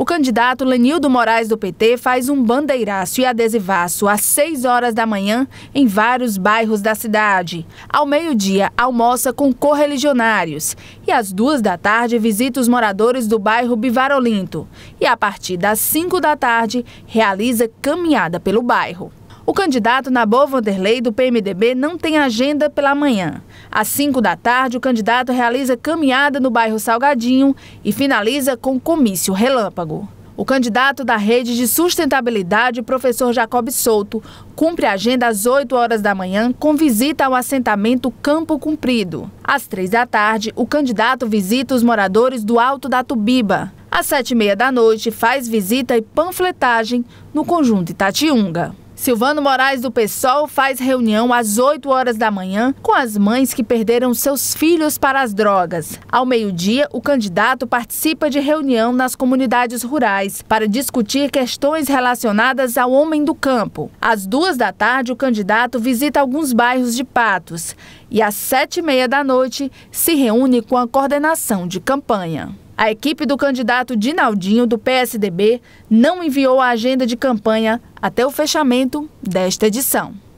O candidato Lenildo Moraes do PT faz um bandeiraço e adesivaço às 6 horas da manhã em vários bairros da cidade. Ao meio-dia, almoça com correligionários e às duas da tarde visita os moradores do bairro Bivarolinto. E a partir das 5 da tarde, realiza caminhada pelo bairro. O candidato Nabô Vanderlei, do PMDB, não tem agenda pela manhã. Às 5 da tarde, o candidato realiza caminhada no bairro Salgadinho e finaliza com comício relâmpago. O candidato da Rede de Sustentabilidade, professor Jacob Souto, cumpre a agenda às 8 horas da manhã com visita ao assentamento Campo Cumprido. Às 3 da tarde, o candidato visita os moradores do Alto da Tubiba. Às 7 e meia da noite, faz visita e panfletagem no conjunto Itatiunga. Silvano Moraes do PSOL faz reunião às 8 horas da manhã com as mães que perderam seus filhos para as drogas. Ao meio-dia, o candidato participa de reunião nas comunidades rurais para discutir questões relacionadas ao homem do campo. Às duas da tarde, o candidato visita alguns bairros de Patos e às sete e meia da noite se reúne com a coordenação de campanha. A equipe do candidato Dinaldinho, do PSDB, não enviou a agenda de campanha até o fechamento desta edição.